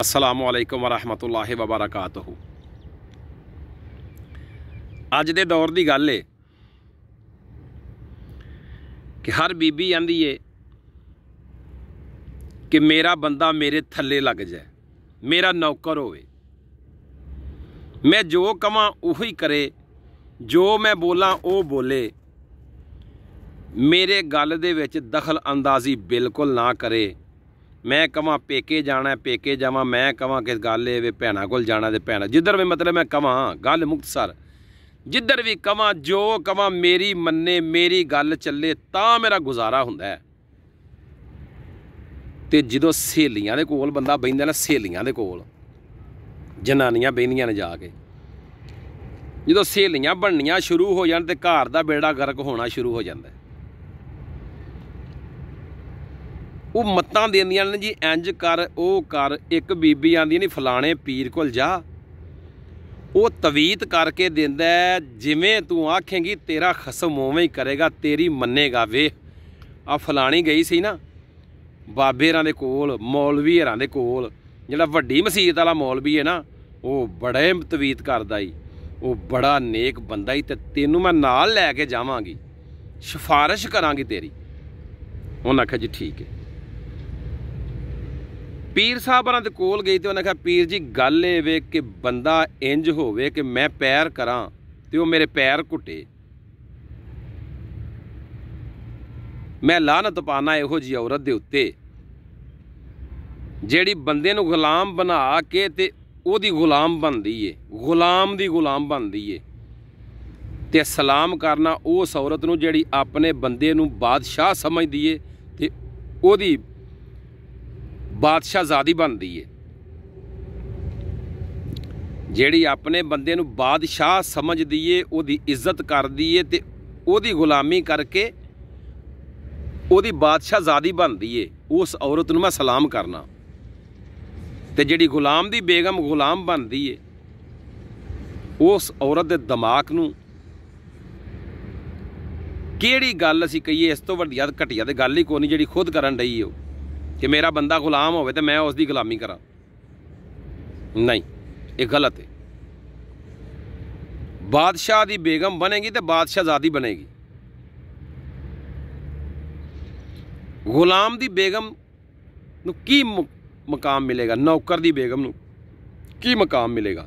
ਅਸਲਾਮ ਅਲੈਕਮ ਵਰਹਮਤੁਲਾਹਿ ਵਬਰਕਾਤੁਹ ਅੱਜ ਦੇ ਦੌਰ ਦੀ ਗੱਲ ਏ ਕਿ ਹਰ ਬੀਬੀ ਆਂਦੀ ਏ ਕਿ ਮੇਰਾ ਬੰਦਾ ਮੇਰੇ ਥੱਲੇ ਲੱਗ ਜਾਏ ਮੇਰਾ ਨੌਕਰ ਹੋਵੇ ਮੈਂ ਜੋ ਕਵਾਂ ਉਹੀ ਕਰੇ ਜੋ ਮੈਂ ਬੋਲਾਂ ਉਹ ਬੋਲੇ ਮੇਰੇ ਗੱਲ ਦੇ ਵਿੱਚ ਦਖਲ ਅੰਦਾਜ਼ੀ ਬਿਲਕੁਲ ਨਾ ਕਰੇ ਮੈਂ ਕਵਾਂ ਪੇਕੇ ਜਾਣਾ ਪੇਕੇ ਜਾਵਾਂ ਮੈਂ ਕਵਾਂ ਕਿ ਗੱਲ ਇਹ ਵੇ ਭੈਣਾ ਕੋਲ ਜਾਣਾ ਤੇ ਭੈਣਾ ਜਿੱਧਰ ਵੀ ਮਤਲਬ ਮੈਂ ਕਵਾਂ ਗੱਲ ਮੁਕਤਸਰ ਜਿੱਧਰ ਵੀ ਕਵਾਂ ਜੋ ਕਵਾਂ ਮੇਰੀ ਮੰਨੇ ਮੇਰੀ ਗੱਲ ਚੱਲੇ ਤਾਂ ਮੇਰਾ ਗੁਜ਼ਾਰਾ ਹੁੰਦਾ ਤੇ ਜਦੋਂ ਸਹੇਲੀਆਂ ਦੇ ਕੋਲ ਬੰਦਾ ਬੈਂਦਾ ਨਾ ਸਹੇਲੀਆਂ ਦੇ ਕੋਲ ਜਨਾਨੀਆਂ ਬੈਂਦੀਆਂ ਨੇ ਜਾ ਕੇ ਜਦੋਂ ਸਹੇਲੀਆਂ ਬਣਨੀਆਂ ਸ਼ੁਰੂ ਹੋ ਜਾਣ ਤੇ ਘਰ ਦਾ ਬੇੜਾ ਗਰਕ ਹੋਣਾ ਸ਼ੁਰੂ ਹੋ ਜਾਂਦਾ ਉਹ ਮੱਤਾਂ ਦਿੰਦੀਆਂ ਨੇ ਜੀ ਇੰਜ ਕਰ ਉਹ ਕਰ ਇੱਕ ਬੀਬੀ ਆਂਦੀ ਨਹੀਂ ਫਲਾਣੇ ਪੀਰ ਕੋਲ ਜਾ ਉਹ ਤਵੀਤ ਕਰਕੇ ਦਿੰਦਾ ਜਿਵੇਂ ਤੂੰ ਆਖੇਂਗੀ ਤੇਰਾ ਖਸਮ ਉਵੇਂ ਹੀ ਕਰੇਗਾ ਤੇਰੀ ਮੰਨੇਗਾ ਵੇ ਆ ਫਲਾਣੀ ਗਈ ਸੀ ਨਾ ਬਾਬੇ ਰਾਂ ਦੇ ਕੋਲ ਮੌਲਵੀ ਰਾਂ ਦੇ ਕੋਲ ਜਿਹੜਾ ਵੱਡੀ ਮਸਜਿਦ ਵਾਲਾ ਮੌਲਵੀ ਹੈ ਨਾ ਉਹ ਬੜੇ ਤਵੀਤ ਕਰਦਾ ਈ ਉਹ ਬੜਾ ਨੇਕ ਬੰਦਾ ਈ ਤੇ ਤੈਨੂੰ ਮੈਂ ਨਾਲ ਲੈ ਕੇ ਜਾਵਾਂਗੀ ਸਿਫਾਰਿਸ਼ ਕਰਾਂਗੀ ਤੇਰੀ ਉਹਨਾਂ ਕਹੇ ਜੀ ਠੀਕ ਹੈ ਪੀਰ ਸਾਹਿਬ ਉਹਨਾਂ ਦੇ ਕੋਲ ਗਈ ਤੇ ਉਹਨੇ ਕਿਹਾ ਪੀਰ ਜੀ ਗੱਲ ਇਹ ਵੇ ਕਿ ਬੰਦਾ ਇੰਜ ਹੋਵੇ ਕਿ ਮੈਂ ਪੈਰ ਕਰਾਂ ਤੇ ਉਹ ਮੇਰੇ ਪੈਰ ਘੁੱਟੇ ਮੈਂ ਲਾਨਤ ਪਾਣਾ ਇਹੋ ਜੀ ਔਰਤ ਦੇ ਉੱਤੇ ਜਿਹੜੀ ਬੰਦੇ ਨੂੰ ਗੁਲਾਮ ਬਣਾ ਕੇ ਤੇ ਉਹਦੀ ਗੁਲਾਮ ਬਣਦੀ ਏ ਗੁਲਾਮ ਦੀ ਗੁਲਾਮ ਬਣਦੀ ਏ ਤੇ ਸਲਾਮ ਕਰਨਾ ਉਸ ਔਰਤ ਨੂੰ ਜਿਹੜੀ ਆਪਣੇ ਬੰਦੇ ਨੂੰ ਬਾਦਸ਼ਾਹ ਸਮਝਦੀ ਏ ਤੇ ਉਹਦੀ ਬਾਦਸ਼ਾਹ ਜ਼ਾਦੀ ਬਣਦੀ ਏ ਜਿਹੜੀ ਆਪਣੇ ਬੰਦੇ ਨੂੰ ਬਾਦਸ਼ਾਹ ਸਮਝਦੀ ਏ ਉਹਦੀ ਇੱਜ਼ਤ ਕਰਦੀ ਏ ਤੇ ਉਹਦੀ ਗੁਲਾਮੀ ਕਰਕੇ ਉਹਦੀ ਬਾਦਸ਼ਾਹ ਜ਼ਾਦੀ ਬਣਦੀ ਏ ਉਸ ਔਰਤ ਨੂੰ ਮੈਂ ਸਲਾਮ ਕਰਨਾ ਤੇ ਜਿਹੜੀ ਗੁਲਾਮ ਦੀ ਬੇਗਮ ਗੁਲਾਮ ਬਣਦੀ ਏ ਉਸ ਔਰਤ ਦੇ ਦਿਮਾਗ ਨੂੰ ਕਿਹੜੀ ਗੱਲ ਅਸੀਂ ਕਹੀਏ ਇਸ ਤੋਂ ਵੱਡੀ ਘਟੀਆ ਤੇ ਗੱਲ ਹੀ ਕੋਈ ਨਹੀਂ ਜਿਹੜੀ ਖੁਦ ਕਰਨ ਲਈ ਓ ਕਿ ਮੇਰਾ ਬੰਦਾ ਗੁਲਾਮ ਹੋਵੇ ਤੇ ਮੈਂ ਉਸ ਦੀ ਗੁਲਾਮੀ ਕਰਾਂ ਨਹੀਂ ਇਹ ਗਲਤ ਹੈ ਬਾਦਸ਼ਾਹ ਦੀ ਬੇਗਮ ਬਣੇਗੀ ਤੇ ਬਾਦਸ਼ਾਹਜ਼ਾਦੀ ਬਣੇਗੀ ਗੁਲਾਮ ਦੀ ਬੇਗਮ ਨੂੰ ਕੀ ਮਕਾਮ ਮਿਲੇਗਾ ਨੌਕਰ ਦੀ ਬੇਗਮ ਨੂੰ ਕੀ ਮਕਾਮ ਮਿਲੇਗਾ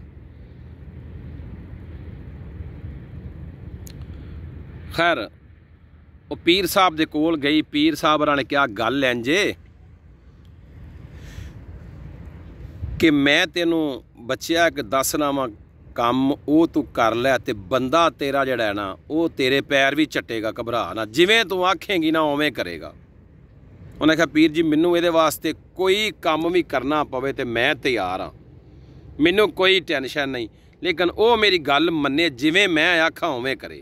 ਖੈਰ ਉਹ ਪੀਰ ਸਾਹਿਬ ਦੇ ਕੋਲ ਗਈ ਪੀਰ ਸਾਹਿਬ ਨਾਲ ਨੇ ਕਿਹਾ ਗੱਲ ਲੈਂਜੇ ਕਿ ਮੈਂ ਤੈਨੂੰ ਬੱਚਿਆ ਕਿ ਦੱਸ ਨਾਵਾਂ ਕੰਮ ਉਹ ਤੂੰ ਕਰ ਲੈ ਤੇ ਬੰਦਾ ਤੇਰਾ ਜਿਹੜਾ ਹੈ ਨਾ ਉਹ ਤੇਰੇ ਪੈਰ ਵੀ ਚੱਟੇਗਾ ਘਬਰਾ ਨਾ ਜਿਵੇਂ ਤੂੰ ਆਖੇਂਗੀ ਨਾ ਉਵੇਂ ਕਰੇਗਾ ਉਹਨੇ ਕਿਹਾ ਪੀਰ ਜੀ ਮੈਨੂੰ ਇਹਦੇ ਵਾਸਤੇ ਕੋਈ ਕੰਮ ਵੀ ਕਰਨਾ ਪਵੇ ਤੇ ਮੈਂ ਤਿਆਰ ਆ ਮੈਨੂੰ ਕੋਈ ਟੈਨਸ਼ਨ ਨਹੀਂ ਲੇਕਿਨ ਉਹ ਮੇਰੀ ਗੱਲ ਮੰਨੇ ਜਿਵੇਂ ਮੈਂ ਆਖਾਂ ਉਵੇਂ ਕਰੇ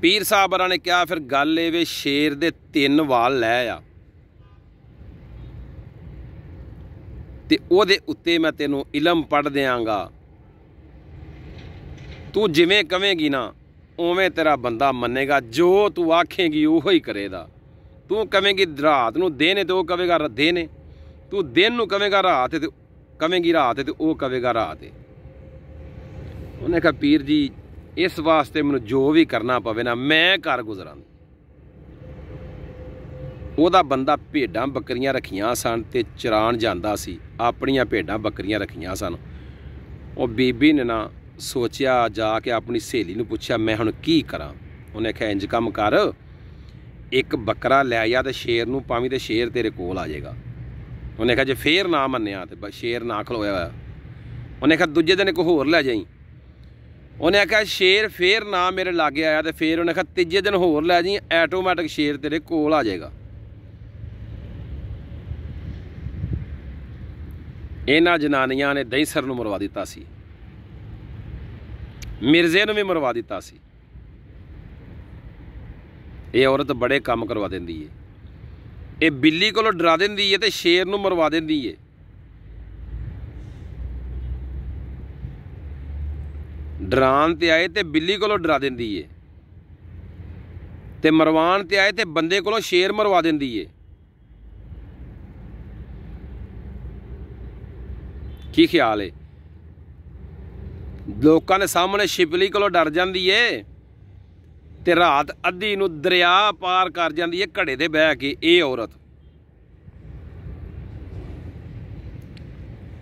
ਪੀਰ ਸਾਹਿਬਾਂ ਨੇ ਕਿਹਾ ਫਿਰ ਗੱਲ ਇਹ ਵੇ ਸ਼ੇਰ ਦੇ ਤਿੰਨ ਵਾਲ ਲੈ ਆ ਤੇ ਉਹਦੇ ਉੱਤੇ ਮੈਂ ਤੈਨੂੰ ਇਲਮ ਪੜ ਦੇਵਾਂਗਾ ਤੂੰ ਜਿਵੇਂ ਕਵੇਂਗੀ ਨਾ ਉਵੇਂ ਤੇਰਾ ਬੰਦਾ ਮੰਨੇਗਾ ਜੋ ਤੂੰ ਆਖੇਂਗੀ ਉਹੋ ਹੀ ਕਰੇਗਾ ਤੂੰ ਕਵੇਂਗੀ ਰਾਤ ਨੂੰ ਦੇਨੇ ਤੇ ਉਹ ਕਵੇਗਾ ਦੇਨੇ ਤੂੰ ਦਿਨ ਨੂੰ ਕਵੇਂਗਾ ਰਾਤ ਤੇ ਕਵੇਂਗੀ ਰਾਤ ਤੇ ਉਹ ਕਵੇਗਾ ਰਾਤ ਉਹਨੇ ਕਹਾ ਪੀਰ ਜੀ ਇਸ ਵਾਸਤੇ ਮੈਨੂੰ ਜੋ ਵੀ ਕਰਨਾ ਪਵੇ ਨਾ ਮੈਂ ਕਰ ਗੁਜ਼ਰਾਂ ਉਹਦਾ ਬੰਦਾ ਭੇਡਾਂ ਬੱਕਰੀਆਂ ਰੱਖੀਆਂ ਸਨ ਤੇ ਚਰਾਣ ਜਾਂਦਾ ਸੀ ਆਪਣੀਆਂ ਭੇਡਾਂ ਬੱਕਰੀਆਂ ਰੱਖੀਆਂ ਸਨ ਉਹ ਬੀਬੀ ਨੇ ਨਾ ਸੋਚਿਆ ਜਾ ਕੇ ਆਪਣੀ ਸਹੇਲੀ ਨੂੰ ਪੁੱਛਿਆ ਮੈਂ ਹੁਣ ਕੀ ਕਰਾਂ ਉਹਨੇ ਕਿਹਾ ਇੰਜ ਕੰਮ ਕਰ ਇੱਕ ਬੱਕਰਾ ਲੈ ਆ ਤੇ ਸ਼ੇਰ ਨੂੰ ਪਾਵੀਂ ਤੇ ਸ਼ੇਰ ਤੇਰੇ ਕੋਲ ਆ ਜਾਏਗਾ ਉਹਨੇ ਕਿਹਾ ਜੇ ਫੇਰ ਨਾ ਮੰਨਿਆ ਤੇ ਸ਼ੇਰ ਨਾ ਖਲੋਇਆ ਹੋਇਆ ਉਹਨੇ ਕਿਹਾ ਦੂਜੇ ਦਿਨ ਇੱਕ ਹੋਰ ਲੈ ਜਾਈ ਉਹਨੇ ਕਿਹਾ ਸ਼ੇਰ ਫੇਰ ਨਾ ਮੇਰੇ ਲਾਗੇ ਆਇਆ ਤੇ ਫੇਰ ਉਹਨੇ ਕਿਹਾ ਤੀਜੇ ਦਿਨ ਹੋਰ ਲੈ ਜਾਈ ਆਟੋਮੈਟਿਕ ਸ਼ੇਰ ਤੇਰੇ ਕੋਲ ਆ ਜਾਏਗਾ ਇਹਨਾਂ ਜਨਾਨੀਆਂ ਨੇ ਦੈਸਰ ਨੂੰ ਮਰਵਾ ਦਿੱਤਾ ਸੀ ਮਿਰਜ਼ੇ ਨੂੰ ਵੀ ਮਰਵਾ ਦਿੱਤਾ ਸੀ ਇਹ ਔਰਤ ਬੜੇ ਕੰਮ ਕਰਵਾ ਦਿੰਦੀ ਏ ਇਹ ਬਿੱਲੀ ਕੋਲੋਂ ਡਰਾ ਦਿੰਦੀ ਏ ਤੇ ਸ਼ੇਰ ਨੂੰ ਮਰਵਾ ਦਿੰਦੀ ਏ ਡਰਾਨ ਤੇ ਆਏ ਤੇ ਬਿੱਲੀ ਕੋਲੋਂ ਡਰਾ ਦਿੰਦੀ ਏ ਤੇ ਮਰਵਾਣ ਤੇ ਆਏ ਤੇ ਬੰਦੇ ਕੋਲੋਂ ਸ਼ੇਰ ਮਰਵਾ ਦਿੰਦੀ ਏ ਕੀ ਖਿਆਲ ਏ ਲੋਕਾਂ ਦੇ ਸਾਹਮਣੇ ਸ਼ਿਪਲੀ ਕੋਲੋਂ ਡਰ ਜਾਂਦੀ ਏ ਤੇ ਰਾਤ ਅੱਧੀ ਨੂੰ ਦਰਿਆ ਪਾਰ ਕਰ ਜਾਂਦੀ ਏ ਘੜੇ ਦੇ ਬਹਿ ਕੇ ਇਹ ਔਰਤ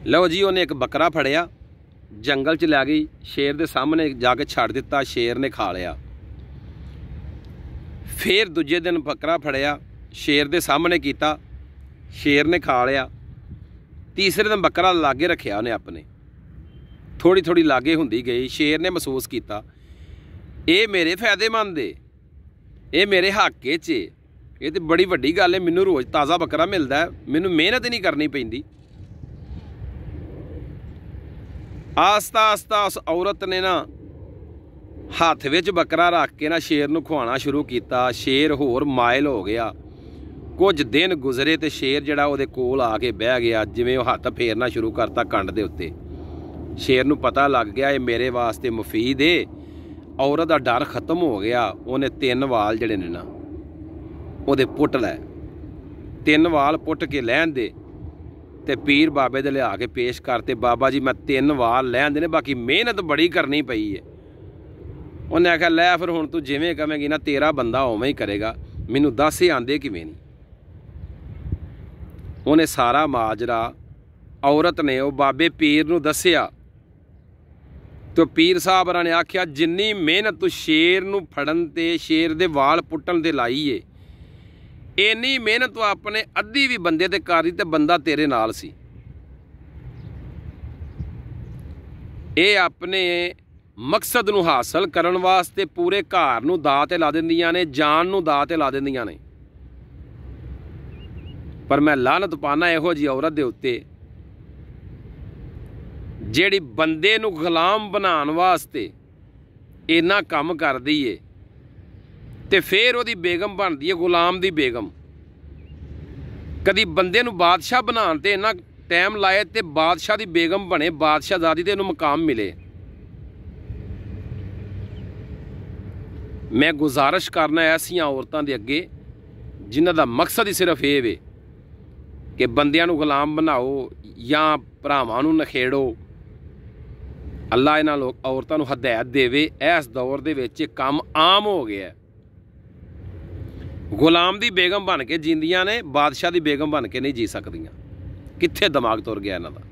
ਲਓ ਜੀ ਉਹਨੇ ਇੱਕ ਬੱਕਰਾ ਫੜਿਆ ਜੰਗਲ 'ਚ ਲੈ ਗਈ ਸ਼ੇਰ ਦੇ ਸਾਹਮਣੇ ਜਾ ਕੇ ਛੱਡ ਦਿੱਤਾ ਸ਼ੇਰ ਨੇ ਖਾ ਲਿਆ ਫੇਰ ਦੂਜੇ ਦਿਨ ਬੱਕਰਾ ਫੜਿਆ ਸ਼ੇਰ ਦੇ ਸਾਹਮਣੇ ਕੀਤਾ ਸ਼ੇਰ ਨੇ ਖਾ ਲਿਆ ਤੀਸਰੇ ਦਿਨ ਬੱਕਰਾ ਲਾਗੇ ਰੱਖਿਆ ਉਹਨੇ ਆਪਣੇ ਥੋੜੀ ਥੋੜੀ ਲਾਗੇ ਹੁੰਦੀ ਗਈ ਸ਼ੇਰ ਨੇ ਮਹਿਸੂਸ ਕੀਤਾ ਇਹ ਮੇਰੇ ਫਾਇਦੇਮੰਦ ਦੇ ਇਹ ਮੇਰੇ ਹੱਕੇ 'ਚ ਇਹ ਤੇ ਬੜੀ ਵੱਡੀ ਗੱਲ ਹੈ ਮੈਨੂੰ ਰੋਜ਼ ਤਾਜ਼ਾ ਬੱਕਰਾ ਮਿਲਦਾ ਮੈਨੂੰ ਮਿਹਨਤ ਨਹੀਂ ਕਰਨੀ ਪੈਂਦੀ ਆਸਤਾ ਆਸਤਾ ਉਸ ਔਰਤ ਨੇ ਨਾ ਹੱਥ ਵਿੱਚ ਬੱਕਰਾ ਰੱਖ ਕੇ ਨਾ ਸ਼ੇਰ ਨੂੰ ਖਵਾਉਣਾ ਸ਼ੁਰੂ ਕੀਤਾ ਸ਼ੇਰ ਹੋਰ ਮਾਇਲ ਹੋ ਗਿਆ ਕੁਝ ਦਿਨ ਗੁਜ਼ਰੇ ਤੇ ਸ਼ੇਰ ਜਿਹੜਾ ਉਹਦੇ ਕੋਲ ਆ ਕੇ ਬਹਿ ਗਿਆ ਜਿਵੇਂ ਉਹ ਹੱਥ ਫੇਰਨਾ ਸ਼ੁਰੂ ਕਰਤਾ ਕੰਡ ਦੇ ਉੱਤੇ ਸ਼ੇਰ ਨੂੰ ਪਤਾ ਲੱਗ ਗਿਆ ਇਹ ਮੇਰੇ ਵਾਸਤੇ ਮਫੀਦ ਏ ਔਰਤ ਦਾ ਡਰ ਖਤਮ ਹੋ ਗਿਆ ਉਹਨੇ ਤਿੰਨ ਵਾਲ ਜਿਹੜੇ ਨੇ ਨਾ ਉਹਦੇ ਪੁੱਟ ਲੈ ਤਿੰਨ ਵਾਲ ਪੁੱਟ ਕੇ ਲੈਣ ਦੇ ਤੇ ਪੀਰ ਬਾਬੇ ਦੇ ਲਿਆ ਕੇ ਪੇਸ਼ ਕਰਤੇ ਬਾਬਾ ਜੀ ਮੈਂ ਤਿੰਨ ਵਾਲ ਲੈਣ ਦੇ ਨੇ ਬਾਕੀ ਮਿਹਨਤ ਬੜੀ ਕਰਨੀ ਪਈ ਏ ਉਹਨੇ ਆਖਿਆ ਲੈ ਫਿਰ ਹੁਣ ਤੂੰ ਜਿਵੇਂ ਕਵੇਂਗੀ ਨਾ ਤੇਰਾ ਬੰਦਾ ਉਵੇਂ ਹੀ ਕਰੇਗਾ ਮੈਨੂੰ ਦੱਸ ਹੀ ਆਂਦੇ ਕਿਵੇਂ ਨਹੀਂ ਉਹਨੇ ਸਾਰਾ ਮਾਜਰਾ ਔਰਤ ਨੇ ਉਹ ਬਾਬੇ ਪੀਰ ਨੂੰ ਦੱਸਿਆ ਤੇ ਪੀਰ ਸਾਹਿਬ ਰਾਂ ਨੇ ਆਖਿਆ ਜਿੰਨੀ ਮਿਹਨਤ ਤੂੰ ਸ਼ੇਰ ਨੂੰ ਫੜਨ ਤੇ ਸ਼ੇਰ ਦੇ ਵਾਲ ਪੁੱਟਣ ਦੇ ਲਾਈ ਏ ਇੰਨੀ ਮਿਹਨਤ ਤੂੰ ਆਪਣੇ ਅੱਧੀ ਵੀ ਬੰਦੇ ਤੇ ਕਰੀ ਤੇ ਬੰਦਾ ਤੇਰੇ ਨਾਲ ਸੀ ਇਹ ਆਪਣੇ ਮਕਸਦ ਨੂੰ ਹਾਸਲ ਕਰਨ ਵਾਸਤੇ ਪੂਰੇ ਘਰ ਨੂੰ ਦਾਅ ਤੇ ਲਾ ਦਿੰਦੀਆਂ ਨੇ ਜਾਨ ਨੂੰ ਦਾਅ ਤੇ ਲਾ ਦਿੰਦੀਆਂ ਨੇ ਪਰ ਮੈਂ ਲਾਲਤ ਪਾਣਾ ਇਹੋ ਜੀ ਔਰਤ ਦੇ ਉੱਤੇ ਜਿਹੜੀ ਬੰਦੇ ਨੂੰ ਗੁਲਾਮ ਬਣਾਉਣ ਵਾਸਤੇ ਇੰਨਾ ਕੰਮ ਕਰਦੀ ਏ ਤੇ ਫੇਰ ਉਹਦੀ ਬੇਗਮ ਬਣਦੀ ਏ ਗੁਲਾਮ ਦੀ ਬੇਗਮ ਕਦੀ ਬੰਦੇ ਨੂੰ ਬਾਦਸ਼ਾਹ ਬਣਾਉਣ ਤੇ ਇੰਨਾ ਟਾਈਮ ਲਾਏ ਤੇ ਬਾਦਸ਼ਾਹ ਦੀ ਬੇਗਮ ਬਣੇ ਬਾਦਸ਼ਾਹਜ਼ਾਦੀ ਤੇ ਇਹਨੂੰ ਮਕਾਮ ਮਿਲੇ ਮੈਂ ਗੁਜ਼ਾਰਿਸ਼ ਕਰਨਾ ਐਸੀਆਂ ਔਰਤਾਂ ਦੇ ਅੱਗੇ ਜਿਨ੍ਹਾਂ ਦਾ ਮਕਸਦ ਹੀ ਸਿਰਫ ਇਹ ਵੇ ਕਿ ਬੰਦਿਆਂ ਨੂੰ ਗੁਲਾਮ ਬਣਾਓ ਜਾਂ ਭਰਾਵਾਂ ਨੂੰ ਨਖੇੜੋ ਅੱਲਾ ਇਹਨਾਂ ਲੋਕ ਔਰਤਾਂ ਨੂੰ ਹਦਾਇਤ ਦੇਵੇ ਇਸ ਦੌਰ ਦੇ ਵਿੱਚ ਕੰਮ ਆਮ ਹੋ ਗਿਆ ਗੁਲਾਮ ਦੀ ਬੇਗਮ ਬਣ ਕੇ ਜਿੰਦੀਆਂ ਨੇ ਬਾਦਸ਼ਾਹ ਦੀ ਬੇਗਮ ਬਣ ਕੇ ਨਹੀਂ ਜੀ ਸਕਦੀਆਂ ਕਿੱਥੇ ਦਿਮਾਗ ਤੁਰ ਗਿਆ ਇਹਨਾਂ ਦਾ